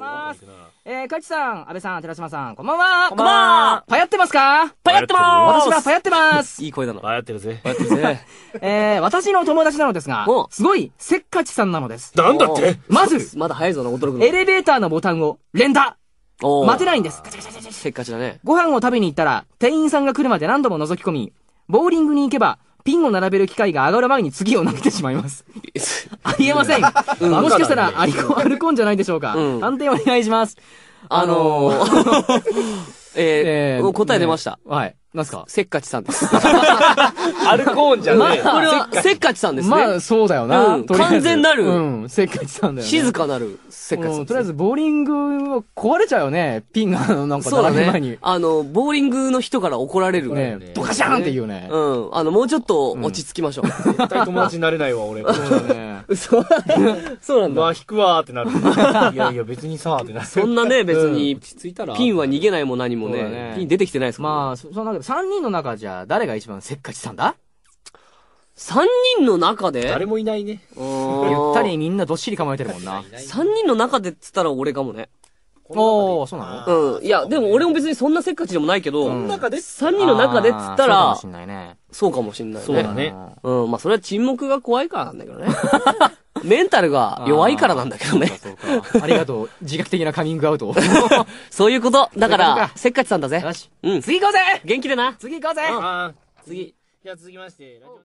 ます。えー、かちさん、安倍さん、寺島さん、こんばんは。こんばんは。パヤってますかパヤってます私はパヤってます。いい声なの。パヤってるぜ。パヤってるぜ。えー、私の友達なのですが、すごいせっかちさんなのです。なんだってまず、まだ早いぞな、驚くの。エレベーターのボタンを連打待てないんです。せっかちだね。ご飯を食べに行ったら、店員さんが来るまで何度も覗き込み、ボーリングに行けば、ピンを並べる機会が上がる前に次を投げてしまいます。ありえません。うん、もしかしたらアりコン、アルコンじゃないでしょうか。うん、判定お願いします。あのー、えー、え ー、答え出ました。ね、はい。なんすかせっかちさんです。アルコーンじゃねえ。あ、これは、せっかちさんですね。まあ、そうだよな。うん、完全なる。せっかちさんだよ、静かなる、せっかちさん、とりあえず、ボーリングは壊れちゃうよね。ピンが、なんか、並前に、あの、ボーリングの人から怒られる。ね、ドカシャンって言うね。うん。あの、もうちょっと落ち着きましょう。絶対友達になれないわ、俺。そうそう、そうなんだ。まあ、引くわーってなる。いやいや、別にさーってなる。そんなね、別に、落ち着いたら。ピンは逃げないも何もね。ピン出てきてないですかまあ、そんな3人の中じゃ、誰が一番せっかちさんだ三人の中で誰もいないね。ゆったりみんなどっしり構えてるもんな。三人の中でっつったら俺かもね。ああ、そうなのうん。いや、でも俺も別にそんなせっかちでもないけど、三人の中でっつったら、そうかもしんないね。そうだね。うん、まあそれは沈黙が怖いからなんだけどね。メンタルが弱いからなんだけどね。ありがとう。自覚的なカミングアウト。そういうこと。だから、せっかちさんだぜ。よし。うん。次行こうぜ元気でな。次行こうぜ。次。じゃあ続きまして。